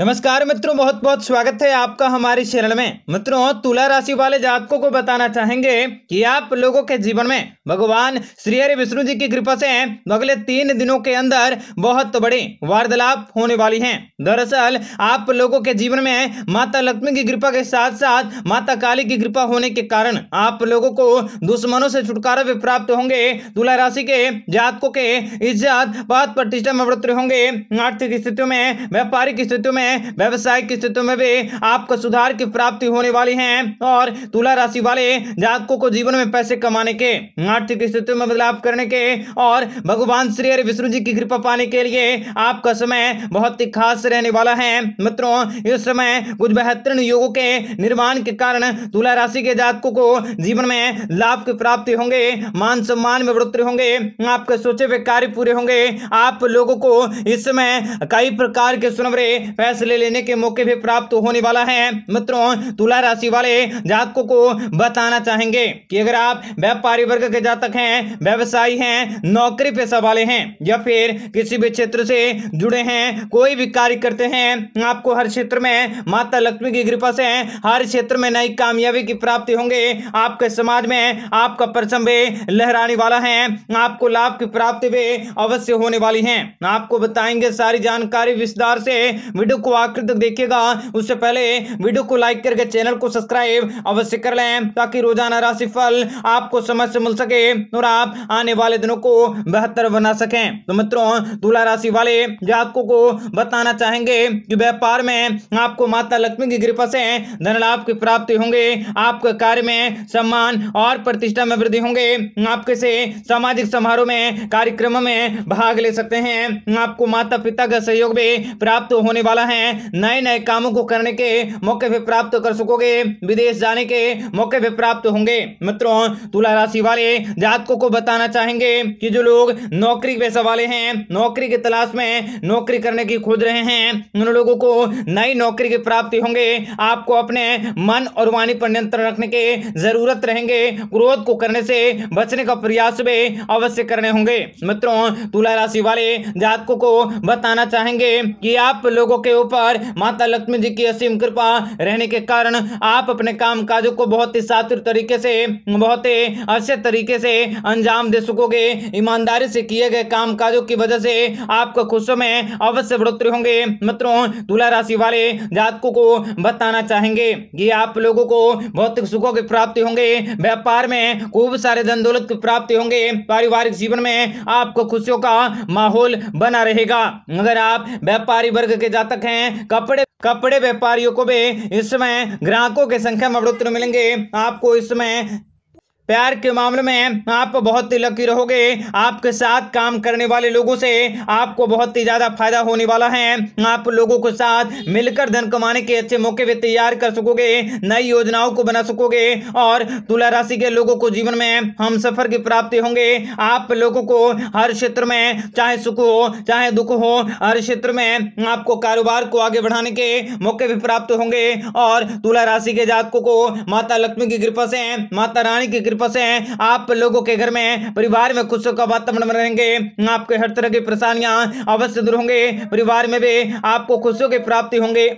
नमस्कार मित्रों बहुत बहुत स्वागत है आपका हमारे चैनल में मित्रों तुला राशि वाले जातकों को बताना चाहेंगे कि आप लोगों के जीवन में भगवान श्री हरि विष्णु जी की कृपा से अगले तीन दिनों के अंदर बहुत बड़ी वार्तालाप होने वाली है दरअसल आप लोगों के जीवन में माता लक्ष्मी की कृपा के साथ साथ माता काली की कृपा होने के कारण आप लोगों को दुश्मनों से छुटकारा भी प्राप्त होंगे तुला राशि के जातकों के इज्जत पद प्रतिष्ठा में बढ़ोतरी होंगे आर्थिक स्थितियों में व्यापारिक स्थितियों में हैं व्यवसाय की स्थितियों में भी आपको सुधार की प्राप्ति होने वाली है और तुला राशि वाले जातकों को जीवन में पैसे कमाने के आर्थिक स्थिति में बदलाव करने के और भगवान श्री हरि विष्णु जी की कृपा पाने के लिए आपका समय बहुत ही खास रहने वाला है मित्रों इस समय कुछ बेहतरीन योगों के निर्माण के कारण तुला राशि के जातकों को जीवन में लाभ की प्राप्ति होंगे मान सम्मान में बढ़ोतरी होंगे आपके सोचे हुए कार्य पूरे होंगे आप लोगों को इस समय कई प्रकार के सुनवरे पैसे फैसले लेने के मौके भी प्राप्त होने वाला है मित्रों तुला राशि वाले जातकों को बताना चाहेंगे कि अगर आप व्यापारी वर्ग के जातक हैं व्यवसायी हैं नौकरी पेशा वाले हैं या फिर किसी भी क्षेत्र से जुड़े हैं कोई भी कार्य करते हैं आपको हर क्षेत्र में माता लक्ष्मी की कृपा से हर क्षेत्र में नई कामयाबी की प्राप्ति होंगे आपके समाज में आपका परचम भी लहराने वाला है आपको लाभ की प्राप्ति भी अवश्य होने वाली है आपको बताएंगे सारी जानकारी विस्तार से वीडियो को आखिर तक देखिएगा उससे पहले वीडियो को लाइक करके चैनल को सब्सक्राइब अवश्य कर लें ताकि रोजाना राशिफल आपको समय से मिल सके और आप आने वाले दिनों को बेहतर बना सकें तो मित्रों तुला राशि वाले जातकों को बताना चाहेंगे कि व्यापार में आपको माता लक्ष्मी की कृपा से धन लाभ की प्राप्ति होंगे आपके कार्य में सम्मान और प्रतिष्ठा में वृद्धि होंगे आपके से सामाजिक समारोह में कार्यक्रमों में भाग ले सकते हैं आपको माता पिता का सहयोग भी प्राप्त होने वाला है हैं नए नए कामों को करने के मौके भी प्राप्त कर सकोगे विदेश जाने के मौके भी प्राप्त होंगे मित्रों तुला राशि वाले जातकों को बताना चाहेंगे कि जो लोग नौकरी पैसा वाले हैं नौकरी की तलाश में नौकरी करने की खोज रहे हैं उन लोगों को नई नौकरी की प्राप्ति होंगे आपको अपने मन और वाणी पर नियंत्रण रखने के जरूरत रहेंगे क्रोध को करने से बचने का प्रयास भी अवश्य करने होंगे मित्रों तुला राशि वाले जातकों को बताना चाहेंगे कि आप लोगों के ऊपर माता लक्ष्मी जी की असीम कृपा रहने के कारण आप अपने काम काजों को बहुत ही सातुर तरीके से बहुत ही अच्छे तरीके से अंजाम दे सकोगे ईमानदारी से किए गए काम काजों की वजह से आपको खुश में अवश्य बढ़ोतरी होंगे मित्रों तुला राशि वाले जातकों को बताना चाहेंगे कि आप लोगों को भौतिक सुखों की प्राप्ति होंगे व्यापार में खूब सारे धन दौलत की प्राप्ति होंगे पारिवारिक जीवन में आपको खुशियों का माहौल बना रहेगा अगर आप व्यापारी वर्ग के जातक हैं में कपड़े कपड़े व्यापारियों को भी इस समय ग्राहकों के संख्या में बढ़ोतरी मिलेंगे आपको इस समय प्यार के मामले में आप बहुत ही लकी रहोगे आपके साथ काम करने वाले लोगों से आपको बहुत ही ज़्यादा फायदा होने वाला है आप लोगों के साथ मिलकर धन कमाने के अच्छे मौके भी तैयार कर सकोगे नई योजनाओं को बना सकोगे और तुला राशि के लोगों को जीवन में हम सफर की प्राप्ति होंगे आप लोगों को हर क्षेत्र में चाहे सुख हो चाहे दुख हो हर क्षेत्र में आपको कारोबार को आगे बढ़ाने के मौके भी प्राप्त होंगे और तुला राशि के जातकों को माता लक्ष्मी की कृपा से माता रानी की कृपा में फंसे हैं आप लोगों के घर में परिवार में खुशियों का वातावरण रहेंगे आपके हर तरह की परेशानियां अवश्य दूर होंगे परिवार में भी आपको खुशियों की प्राप्ति होंगे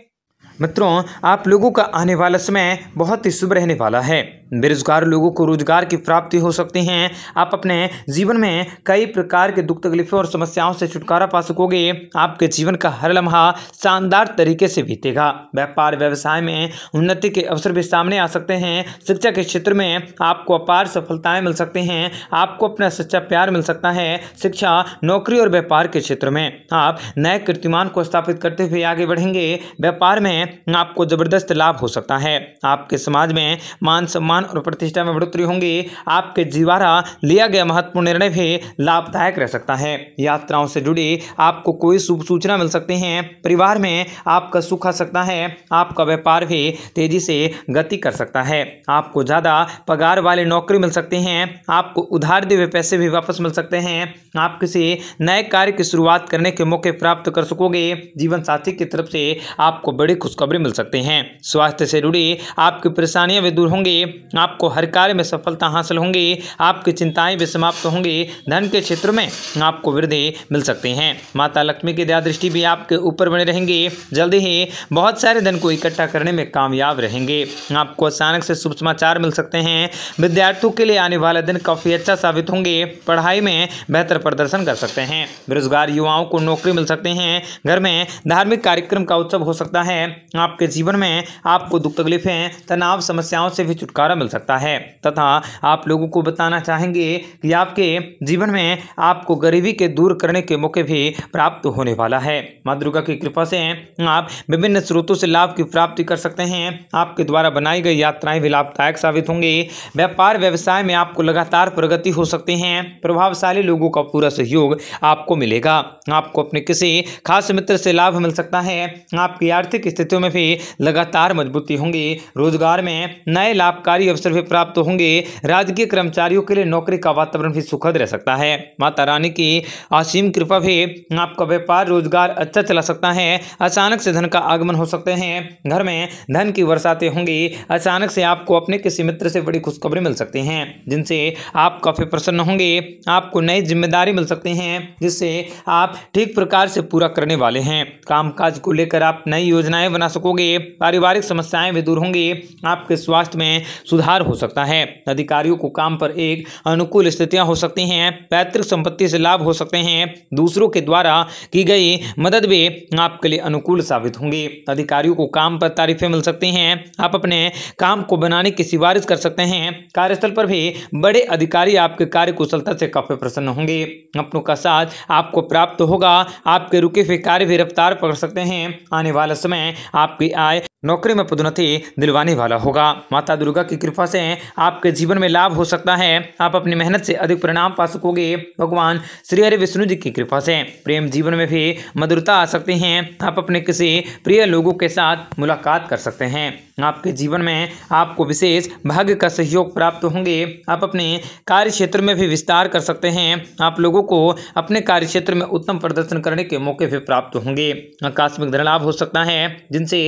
मित्रों आप लोगों का आने वाला समय बहुत ही शुभ रहने वाला है बेरोजगार लोगों को रोजगार की प्राप्ति हो सकती है आप अपने जीवन में कई प्रकार के दुख तकलीफों और समस्याओं से छुटकारा पा सकोगे आपके जीवन का हर लम्हा शानदार तरीके से बीतेगा व्यापार व्यवसाय में उन्नति के अवसर भी सामने आ सकते हैं शिक्षा के क्षेत्र में आपको अपार सफलताएं मिल सकती हैं आपको अपना सच्चा प्यार मिल सकता है शिक्षा नौकरी और व्यापार के क्षेत्र में आप नए कीर्तिमान को स्थापित करते हुए आगे बढ़ेंगे व्यापार में आपको जबरदस्त लाभ हो सकता है आपके समाज में मान सम्मान सम्मान और प्रतिष्ठा में बढ़ोतरी होंगी आपके द्वारा लिया गया महत्वपूर्ण निर्णय भी लाभदायक रह सकता है यात्राओं से जुड़ी आपको कोई शुभ सूचना मिल सकती है परिवार में आपका सुख आ सकता है आपका व्यापार भी तेजी से गति कर सकता है आपको ज़्यादा पगार वाली नौकरी मिल सकती है आपको उधार दिए पैसे भी वापस मिल सकते हैं आप किसी नए कार्य की शुरुआत करने के मौके प्राप्त कर सकोगे जीवन साथी की तरफ से आपको बड़ी खुशखबरी मिल सकती हैं स्वास्थ्य से जुड़ी आपकी परेशानियां भी दूर होंगी आपको हर कार्य में सफलता हासिल होंगी आपकी चिंताएं भी समाप्त होंगी धन के क्षेत्र में आपको वृद्धि मिल सकती है माता लक्ष्मी की दया दृष्टि भी आपके ऊपर बने रहेंगी जल्दी ही बहुत सारे धन को इकट्ठा करने में कामयाब रहेंगे आपको अचानक से शुभ समाचार मिल सकते हैं विद्यार्थियों के लिए आने वाला दिन काफ़ी अच्छा साबित होंगे पढ़ाई में बेहतर प्रदर्शन कर सकते हैं बेरोजगार युवाओं को नौकरी मिल सकते हैं घर में धार्मिक कार्यक्रम का उत्सव हो सकता है आपके जीवन में आपको दुख तकलीफें तनाव समस्याओं से भी छुटकारा मिल सकता है तथा आप लोगों को बताना चाहेंगे कि आपके जीवन में आपको गरीबी के दूर करने के मौके भी प्राप्त होने वाला है माँ दुर्गा की कृपा से आप विभिन्न स्रोतों से लाभ की प्राप्ति कर सकते हैं आपके द्वारा बनाई गई यात्राएं भी लाभदायक साबित होंगी व्यापार व्यवसाय में आपको लगातार प्रगति हो सकती है प्रभावशाली लोगों का पूरा सहयोग आपको मिलेगा आपको अपने किसी खास मित्र से लाभ मिल सकता है आपकी आर्थिक स्थितियों में भी लगातार मजबूती होंगी रोजगार में नए लाभकारी सरकारी अवसर भी प्राप्त होंगे राजकीय कर्मचारियों के लिए नौकरी का वातावरण भी सुखद रह सकता है माता रानी की असीम कृपा भी आपका व्यापार रोजगार अच्छा चला सकता है अचानक से धन का आगमन हो सकते हैं घर में धन की बरसातें होंगी अचानक से आपको अपने किसी मित्र से बड़ी खुशखबरी मिल सकती हैं जिनसे आप काफ़ी प्रसन्न होंगे आपको नई जिम्मेदारी मिल सकती हैं जिससे आप ठीक प्रकार से पूरा करने वाले हैं कामकाज को लेकर आप नई योजनाएं बना सकोगे पारिवारिक समस्याएं भी दूर होंगी आपके स्वास्थ्य में सुधार हो सकता है अधिकारियों को काम पर एक अनुकूल स्थितियां हो सकती हैं पैतृक संपत्ति से लाभ हो सकते हैं दूसरों के द्वारा की गई मदद भी आपके लिए अनुकूल साबित होंगी अधिकारियों को काम पर तारीफें मिल सकती हैं आप अपने काम को बनाने की सिफारिश कर सकते हैं कार्यस्थल पर भी बड़े अधिकारी आपके कार्य कुशलता से काफी प्रसन्न होंगे अपनों का साथ आपको प्राप्त होगा आपके रुके हुए कार्य भी रफ्तार पकड़ सकते हैं आने वाला समय आपकी आय नौकरी में पदोन्नति दिलवाने वाला होगा माता दुर्गा की कृपा से आपके जीवन में लाभ हो सकता है आप अपनी मेहनत से अधिक परिणाम पा सकोगे भगवान श्री हरि विष्णु जी की कृपा से प्रेम जीवन में भी मधुरता आ सकती है आप अपने किसी प्रिय लोगों के साथ मुलाकात कर सकते हैं आपके जीवन में आपको विशेष भाग्य का सहयोग प्राप्त होंगे आप अपने कार्य क्षेत्र में भी विस्तार कर सकते हैं आप लोगों को अपने कार्य क्षेत्र में उत्तम प्रदर्शन करने के मौके भी प्राप्त होंगे आकस्मिक धनलाभ हो सकता है जिनसे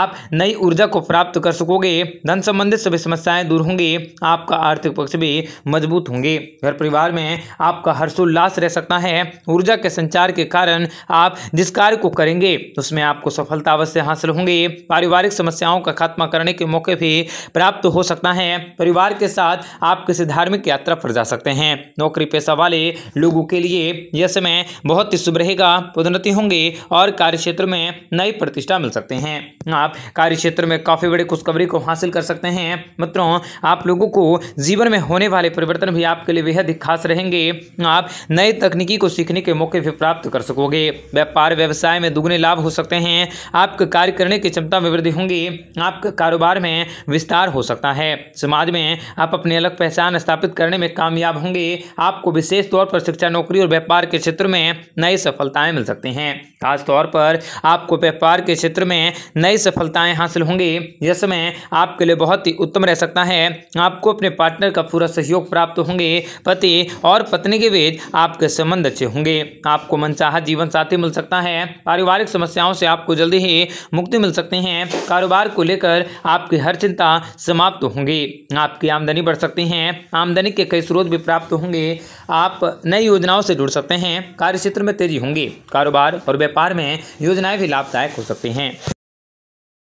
आप नई ऊर्जा को प्राप्त कर सकोगे धन संबंधित सभी समस्याएं दूर होंगी आपका आर्थिक पक्ष भी मजबूत होंगे घर परिवार में आपका हर्षोल्लास रह सकता है ऊर्जा के संचार के कारण आप जिस कार्य को करेंगे उसमें आपको सफलता अवश्य हासिल होंगी पारिवारिक समस्याओं का खात्मा करने के मौके भी प्राप्त हो सकता है परिवार के साथ आप किसी धार्मिक यात्रा पर जा सकते हैं नौकरी पेशा वाले लोगों के लिए यह समय बहुत ही शुभ रहेगा पदोन्नति होंगे और कार्य क्षेत्र में नई प्रतिष्ठा मिल सकते हैं आप कार्य क्षेत्र में काफ़ी बड़ी खुशखबरी को हासिल कर सकते हैं मित्रों आप लोगों को जीवन में होने वाले परिवर्तन भी आपके लिए बेहद खास रहेंगे आप नए तकनीकी को सीखने के मौके भी प्राप्त कर सकोगे व्यापार व्यवसाय में दुगने लाभ हो सकते हैं आपके कार्य करने की क्षमता में वृद्धि होंगी आपके कारोबार में विस्तार हो सकता है समाज में आप अपनी अलग पहचान स्थापित करने में कामयाब होंगे आपको विशेष तौर पर शिक्षा नौकरी और व्यापार के क्षेत्र में नई सफलताएं मिल सकती हैं खासतौर पर आपको व्यापार के क्षेत्र में नई सफलता सफलताएं हासिल होंगी यह समय आपके लिए बहुत ही उत्तम रह सकता है आपको अपने पार्टनर का पूरा सहयोग प्राप्त होंगे पति और पत्नी के बीच आपके संबंध अच्छे होंगे आपको मनचाहा जीवन साथी मिल सकता है पारिवारिक समस्याओं से आपको जल्दी ही मुक्ति मिल सकती है कारोबार को लेकर आपकी हर चिंता समाप्त होंगी आपकी आमदनी बढ़ सकती है आमदनी के कई स्रोत भी प्राप्त होंगे आप नई योजनाओं से जुड़ सकते हैं कार्य क्षेत्र में तेजी होंगी कारोबार और व्यापार में योजनाएं भी लाभदायक हो सकती हैं